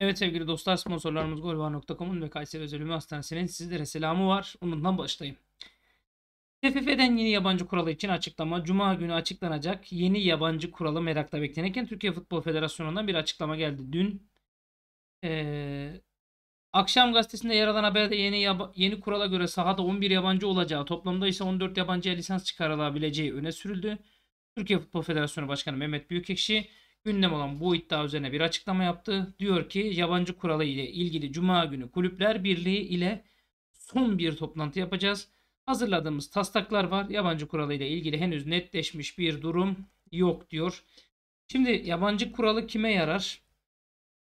Evet sevgili dostlar sponsorlarımız golvar.com'un ve Kayseri Özel Ümü Hastanesi'nin sizlere selamı var. Onundan başlayayım. TFF'den yeni yabancı kuralı için açıklama. Cuma günü açıklanacak yeni yabancı kuralı merakla beklenirken Türkiye Futbol Federasyonu'ndan bir açıklama geldi. Dün ee, akşam gazetesinde yer alan haberde yeni, yeni kurala göre sahada 11 yabancı olacağı toplamda ise 14 yabancıya lisans çıkarılabileceği öne sürüldü. Türkiye Futbol Federasyonu Başkanı Mehmet Büyükekşi gündem olan bu iddia üzerine bir açıklama yaptı. Diyor ki yabancı kuralı ile ilgili Cuma günü Kulüpler Birliği ile son bir toplantı yapacağız. Hazırladığımız taslaklar var. Yabancı kuralı ile ilgili henüz netleşmiş bir durum yok diyor. Şimdi yabancı kuralı kime yarar?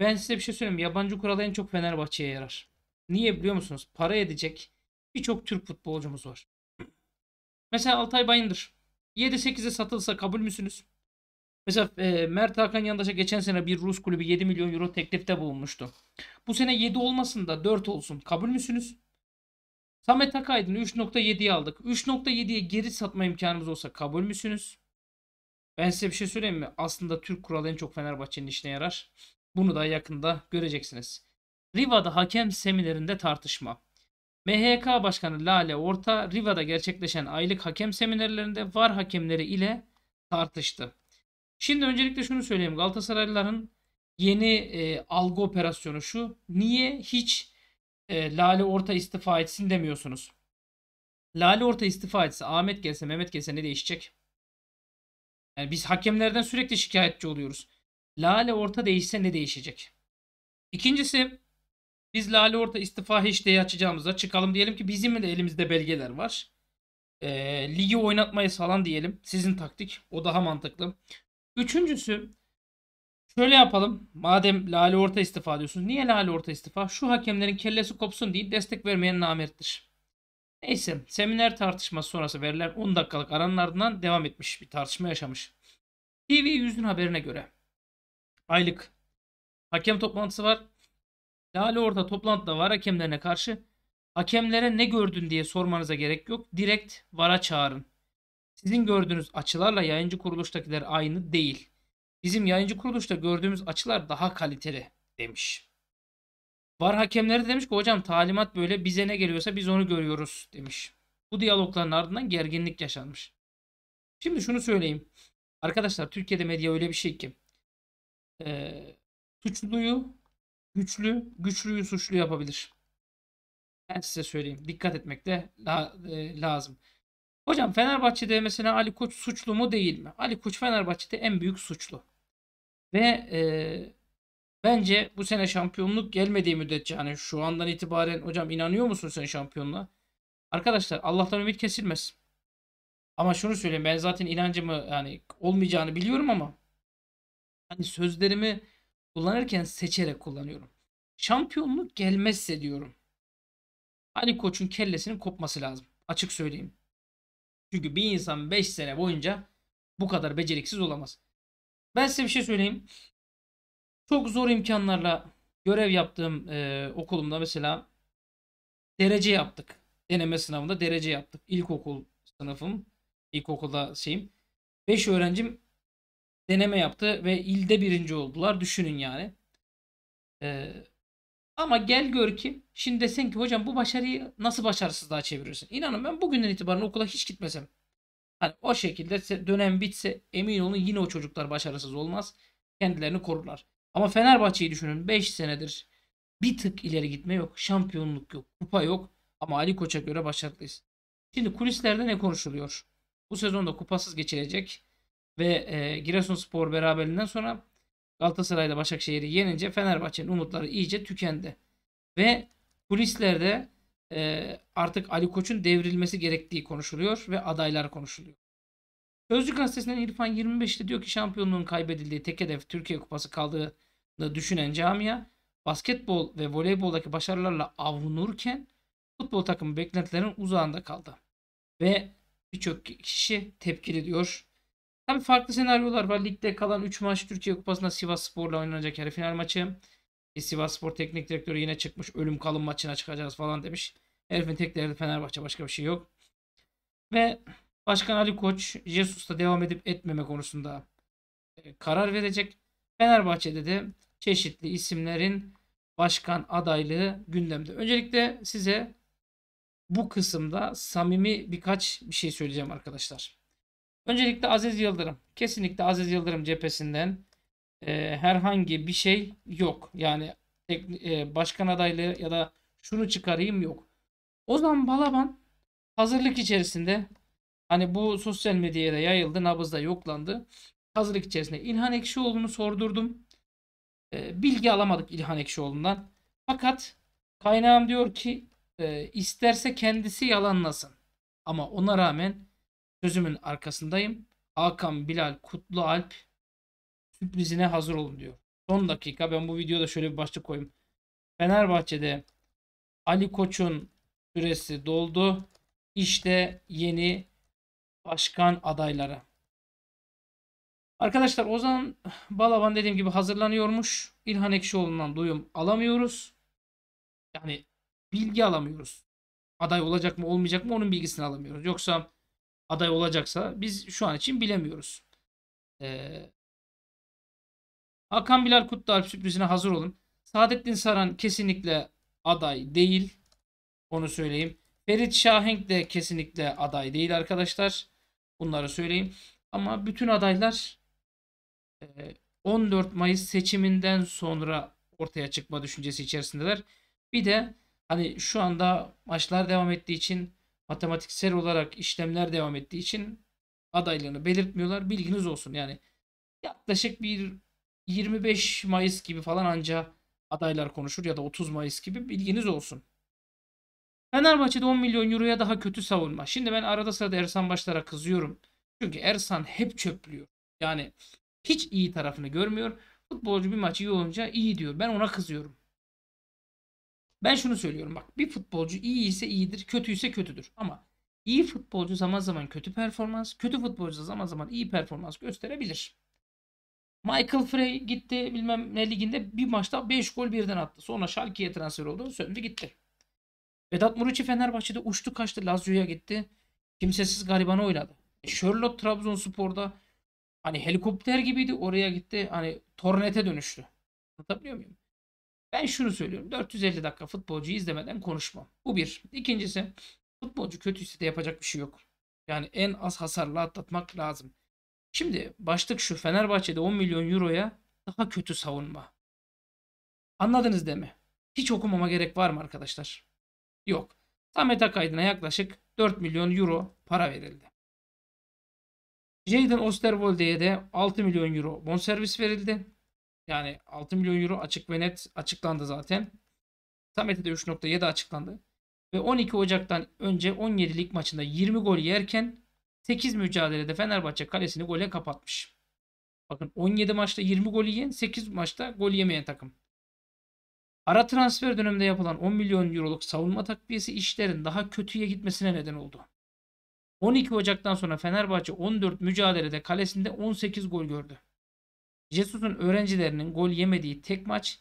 Ben size bir şey söyleyeyim. Yabancı kuralı en çok Fenerbahçe'ye yarar. Niye biliyor musunuz? Para edecek birçok Türk futbolcumuz var. Mesela Altay Bayındır. 7-8'e satılsa kabul müsünüz? Mesela e, Mert Hakan Yandaş'a geçen sene bir Rus kulübü 7 milyon euro teklifte bulunmuştu. Bu sene 7 olmasın da 4 olsun. Kabul müsünüz? Samet Akaydın'ı 3.7'ye aldık. 3.7'ye geri satma imkanımız olsa kabul müsünüz? Ben size bir şey söyleyeyim mi? Aslında Türk kuralı en çok Fenerbahçe'nin işine yarar. Bunu da yakında göreceksiniz. Riva'da hakem seminerinde tartışma. MHK Başkanı Lale Orta, Riva'da gerçekleşen aylık hakem seminerlerinde var hakemleri ile tartıştı. Şimdi öncelikle şunu söyleyeyim. Galatasaraylıların yeni e, algı operasyonu şu. Niye hiç e, Lale Orta istifa etsin demiyorsunuz? Lale Orta istifa etse, Ahmet gelse, Mehmet gelse ne değişecek? Yani biz hakemlerden sürekli şikayetçi oluyoruz. Lale Orta değişse ne değişecek? İkincisi biz Lale Orta istifa hiç hiçliği açacağımıza çıkalım diyelim ki bizim de elimizde belgeler var. E, ligi oynatmayı salan diyelim. Sizin taktik. O daha mantıklı. Üçüncüsü şöyle yapalım. Madem Lale orta istifa diyorsunuz. Niye Lale orta istifa? Şu hakemlerin kellesi kopsun değil destek vermeyen namerttir. Neyse seminer tartışması sonrası verilen 10 dakikalık aranın ardından devam etmiş bir tartışma yaşamış. TV yüzün haberine göre aylık hakem toplantısı var. Lale orta toplantıda var hakemlerine karşı hakemlere ne gördün diye sormanıza gerek yok. Direkt VAR'a çağırın. Sizin gördüğünüz açılarla yayıncı kuruluştakiler aynı değil. Bizim yayıncı kuruluşta gördüğümüz açılar daha kaliteli demiş. Var hakemleri de demiş ki hocam talimat böyle bize ne geliyorsa biz onu görüyoruz demiş. Bu diyalogların ardından gerginlik yaşanmış. Şimdi şunu söyleyeyim. Arkadaşlar Türkiye'de medya öyle bir şey ki e, suçluyu güçlü, güçlüyü suçlu yapabilir. Ben size söyleyeyim. Dikkat etmek de la, e, lazım. Hocam Fenerbahçe'de mesela Ali Koç suçlu mu değil mi? Ali Koç Fenerbahçe'de en büyük suçlu. Ve e, bence bu sene şampiyonluk gelmediği müddetçe yani şu andan itibaren hocam inanıyor musun sen şampiyonluğa? Arkadaşlar Allah'tan ümit kesilmez. Ama şunu söyleyeyim ben zaten inancımı yani olmayacağını biliyorum ama hani sözlerimi kullanırken seçerek kullanıyorum. Şampiyonluk gelmezse diyorum. Ali Koç'un kellesinin kopması lazım. Açık söyleyeyim. Çünkü bir insan 5 sene boyunca bu kadar beceriksiz olamaz. Ben size bir şey söyleyeyim. Çok zor imkanlarla görev yaptığım e, okulumda mesela derece yaptık. Deneme sınavında derece yaptık. İlkokul sınıfım. İlkokulda şeyim. 5 öğrencim deneme yaptı ve ilde birinci oldular. Düşünün yani. Eee ama gel gör ki şimdi desen ki hocam bu başarıyı nasıl başarısızlığa çeviriyorsun? İnanın ben bugünden itibaren okula hiç gitmesem. Hani o şekilde dönem bitse emin olun yine o çocuklar başarısız olmaz. Kendilerini korurlar. Ama Fenerbahçe'yi düşünün 5 senedir bir tık ileri gitme yok. Şampiyonluk yok. Kupa yok. Ama Ali Koç'a göre başarılıyız. Şimdi kulislerde ne konuşuluyor? Bu sezonda kupasız geçilecek ve e, Giresunspor beraberliğinden sonra Galatasaray'da Başakşehir'i yenince Fenerbahçe'nin umutları iyice tükendi. Ve kulislerde e, artık Ali Koç'un devrilmesi gerektiği konuşuluyor ve adaylar konuşuluyor. Sözcü gazetesinden İrfan 25'te diyor ki şampiyonluğun kaybedildiği tek hedef Türkiye Kupası kaldığını düşünen camia basketbol ve voleyboldaki başarılarla avunurken futbol takımı beklentilerin uzağında kaldı. Ve birçok kişi tepkili diyor Tabii farklı senaryolar var. Ligde kalan 3 maç Türkiye Kupası'nda Sivas Spor'la oynanacak yarı final maçı. E, Sivas Spor teknik direktörü yine çıkmış. Ölüm kalım maçına çıkacağız falan demiş. Herifin tek değerli Fenerbahçe başka bir şey yok. Ve Başkan Ali Koç Jesus'ta devam edip etmeme konusunda e, karar verecek. Fenerbahçe'de de çeşitli isimlerin başkan adaylığı gündemde. Öncelikle size bu kısımda samimi birkaç bir şey söyleyeceğim arkadaşlar. Öncelikle Aziz Yıldırım. Kesinlikle Aziz Yıldırım cephesinden e, herhangi bir şey yok. Yani e, başkan adaylığı ya da şunu çıkarayım yok. O zaman Balaban hazırlık içerisinde hani bu sosyal medyaya da yayıldı. Nabızda yoklandı. Hazırlık içerisinde İlhan Ekşioğlu'nu sordurdum. E, bilgi alamadık İlhan Ekşioğlu'ndan. Fakat kaynağım diyor ki e, isterse kendisi yalanlasın. Ama ona rağmen Sözümün arkasındayım. Hakan Bilal Kutlu Alp sürprizine hazır olun diyor. Son dakika ben bu videoda şöyle bir başlık koyayım. Fenerbahçe'de Ali Koç'un süresi doldu. İşte yeni başkan adayları. Arkadaşlar Ozan Balaban dediğim gibi hazırlanıyormuş. İlhan Ekşioğlu'ndan duyum alamıyoruz. Yani bilgi alamıyoruz. Aday olacak mı olmayacak mı onun bilgisini alamıyoruz. Yoksa aday olacaksa biz şu an için bilemiyoruz. Ee, Hakan Bilal Kutlualp sürprizine hazır olun. Saadettin Saran kesinlikle aday değil. Onu söyleyeyim. Ferit Şahenk de kesinlikle aday değil arkadaşlar. Bunları söyleyeyim. Ama bütün adaylar 14 e, Mayıs seçiminden sonra ortaya çıkma düşüncesi içerisindeler. Bir de hani şu anda maçlar devam ettiği için matematiksel olarak işlemler devam ettiği için adaylığını belirtmiyorlar. Bilginiz olsun yani. Yaklaşık bir 25 Mayıs gibi falan anca adaylar konuşur ya da 30 Mayıs gibi bilginiz olsun. Fenerbahçe'de 10 milyon euroya daha kötü savunma. Şimdi ben arada sırada Ersan Başlar'a kızıyorum. Çünkü Ersan hep çöplüyor. Yani hiç iyi tarafını görmüyor. Futbolcu bir maçı iyi olunca iyi diyor. Ben ona kızıyorum. Ben şunu söylüyorum bak bir futbolcu iyi ise iyidir, kötü ise kötüdür. Ama iyi futbolcu zaman zaman kötü performans, kötü futbolcu zaman zaman iyi performans gösterebilir. Michael Frey gitti bilmem ne liginde bir maçta 5 gol birden attı. Sonra Schalke'ye transfer oldu. Söndü gitti. Vedat Muriçi Fenerbahçe'de uçtu kaçtı. Lazio'ya gitti. Kimsesiz garibanı oynadı. E, Sherlock Trabzonspor'da hani helikopter gibiydi. Oraya gitti. Hani tornete dönüştü. Anlatabiliyor muyum? Ben şunu söylüyorum. 450 dakika futbolcuyu izlemeden konuşma. Bu bir. İkincisi futbolcu kötüyse de yapacak bir şey yok. Yani en az hasarla atlatmak lazım. Şimdi başlık şu Fenerbahçe'de 10 milyon euroya daha kötü savunma. Anladınız değil mi? Hiç okumama gerek var mı arkadaşlar? Yok. Samet Akaydın'a yaklaşık 4 milyon euro para verildi. Jadon Osterwolde'ye de 6 milyon euro bonservis verildi. Yani 6 milyon euro açık ve net açıklandı zaten. Samet'e de 3.7 açıklandı. Ve 12 Ocak'tan önce 17 lig maçında 20 gol yerken 8 mücadelede Fenerbahçe kalesini gole kapatmış. Bakın 17 maçta 20 gol yiyen 8 maçta gol yemeyen takım. Ara transfer döneminde yapılan 10 milyon euroluk savunma takviyesi işlerin daha kötüye gitmesine neden oldu. 12 Ocak'tan sonra Fenerbahçe 14 mücadelede kalesinde 18 gol gördü. Jesus'un öğrencilerinin gol yemediği tek maç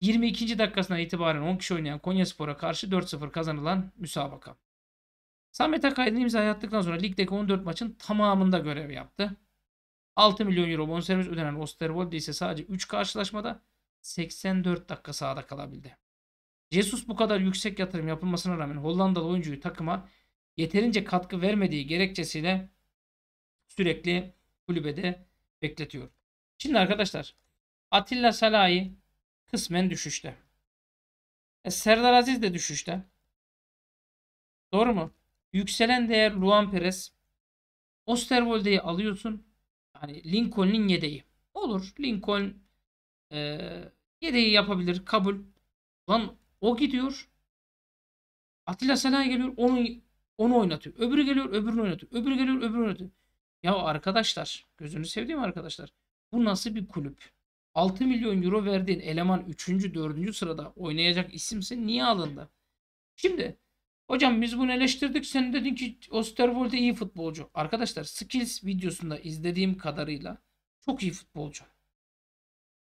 22. dakikasından itibaren 10 kişi oynayan Konyaspor'a karşı 4-0 kazanılan müsabaka. Samet Akaydın imza attıktan sonra ligdeki 14 maçın tamamında görev yaptı. 6 milyon euro bonservis ödenen Osterwolde ise sadece 3 karşılaşmada 84 dakika sahada kalabildi. Jesus bu kadar yüksek yatırım yapılmasına rağmen Hollandalı oyuncuyu takıma yeterince katkı vermediği gerekçesiyle sürekli kulübede bekletiyor. Şimdi arkadaşlar Atilla Salahi kısmen düşüşte. E, Serdar Aziz de düşüşte. Doğru mu? Yükselen değer Luan Perez. Osterwolde'yi alıyorsun. Yani Lincoln'in yedeği. Olur. Lincoln e, yedeği yapabilir. Kabul. Lan o gidiyor. Atilla Selahi geliyor. Onu, onu oynatıyor. Öbürü geliyor. Öbürünü oynatıyor. Öbürü geliyor. Öbürünü oynatıyor. Ya arkadaşlar. Gözünü sevdiğim arkadaşlar. Bu nasıl bir kulüp? 6 milyon euro verdiğin eleman 3. 4. sırada oynayacak isimse niye alındı? Şimdi hocam biz bunu eleştirdik. Sen dedin ki Osterwold iyi futbolcu. Arkadaşlar Skills videosunda izlediğim kadarıyla çok iyi futbolcu.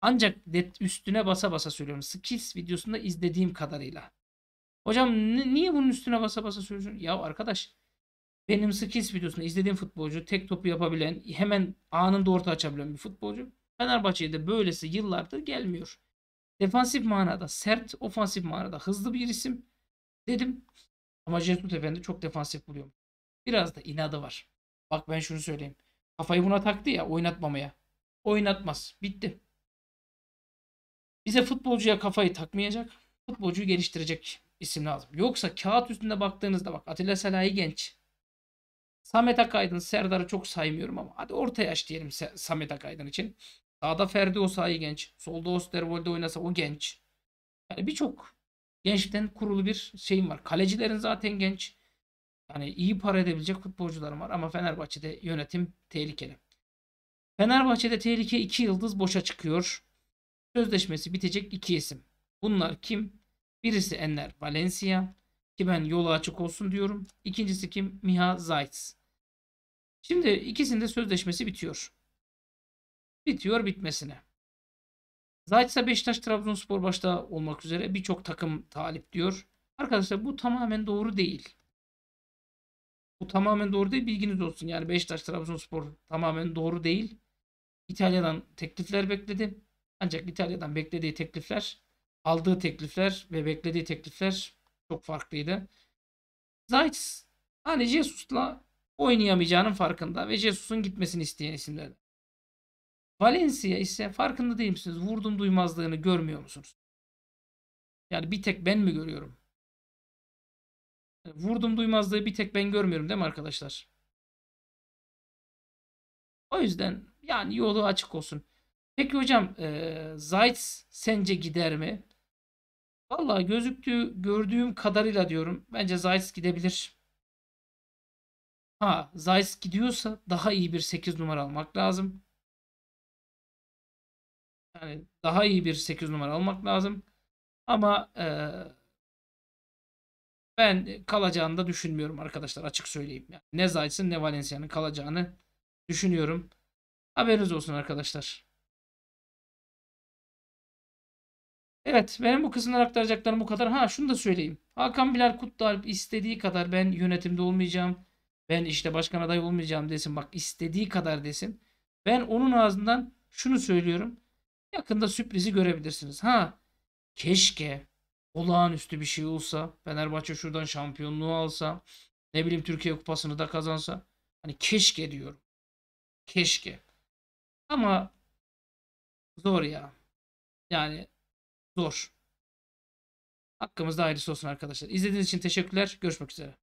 Ancak üstüne basa basa söylüyorum. Skills videosunda izlediğim kadarıyla. Hocam niye bunun üstüne basa basa söylüyorsun? Ya arkadaş benim skills videosunda izlediğim futbolcu tek topu yapabilen, hemen anında orta açabilen bir futbolcu. Fenerbahçe'ye de böylesi yıllardır gelmiyor. Defansif manada sert, ofansif manada hızlı bir isim dedim. Ama Jesut Efendi çok defansif buluyorum. Biraz da inadı var. Bak ben şunu söyleyeyim. Kafayı buna taktı ya oynatmamaya. Oynatmaz. Bitti. Bize futbolcuya kafayı takmayacak, futbolcuyu geliştirecek isim lazım. Yoksa kağıt üstünde baktığınızda bak Atilla Selahi genç. Samet Akaydın, Serdar'ı çok saymıyorum ama hadi orta yaş diyelim Samet Akaydın için. Sağda Ferdi Osayi genç. Solda Osterwold'e oynasa o genç. Yani birçok gençten kurulu bir şeyim var. Kalecilerin zaten genç. Yani iyi para edebilecek futbolcularım var ama Fenerbahçe'de yönetim tehlikeli. Fenerbahçe'de tehlike 2 yıldız boşa çıkıyor. Sözleşmesi bitecek 2 isim. Bunlar kim? Birisi Enner Valencia, ki ben yolu açık olsun diyorum. İkincisi kim? Miha Zayt's. Şimdi ikisinde sözleşmesi bitiyor. Bitiyor bitmesine. Zayt'sa Beşiktaş, Trabzonspor başta olmak üzere birçok takım talip diyor. Arkadaşlar bu tamamen doğru değil. Bu tamamen doğru değil bilginiz olsun. Yani Beşiktaş, Trabzonspor tamamen doğru değil. İtalya'dan teklifler bekledi. Ancak İtalya'dan beklediği teklifler, aldığı teklifler ve beklediği teklifler çok farklıydı. Zaytis hani Jesus'la oynayamayacağının farkında ve Jesus'un gitmesini isteyen isimlerden. Valencia ise farkında değil misiniz? Vurdum duymazlığını görmüyor musunuz? Yani bir tek ben mi görüyorum? Vurdum duymazlığı bir tek ben görmüyorum değil mi arkadaşlar? O yüzden yani yolu açık olsun. Peki hocam e, Zayt sence gider mi? Valla gözüktüğü gördüğüm kadarıyla diyorum. Bence Zayis gidebilir. Ha Zayis gidiyorsa daha iyi bir 8 numara almak lazım. Yani daha iyi bir 8 numara almak lazım. Ama eee ben kalacağını da düşünmüyorum arkadaşlar açık söyleyeyim. Yani ne Zayt'sın ne Valencia'nın kalacağını düşünüyorum. Haberiniz olsun arkadaşlar. Evet benim bu kısımdan aktaracaklarım bu kadar. Ha şunu da söyleyeyim. Hakan Bilal Kutlualp istediği kadar ben yönetimde olmayacağım. Ben işte başkan adayı olmayacağım desin. Bak istediği kadar desin. Ben onun ağzından şunu söylüyorum. Yakında sürprizi görebilirsiniz. Ha keşke olağanüstü bir şey olsa. Fenerbahçe şuradan şampiyonluğu alsa. Ne bileyim Türkiye Kupası'nı da kazansa. Hani keşke diyorum. Keşke. Ama zor ya. Yani zor. Hakkımızda hayırlısı olsun arkadaşlar. İzlediğiniz için teşekkürler. Görüşmek üzere.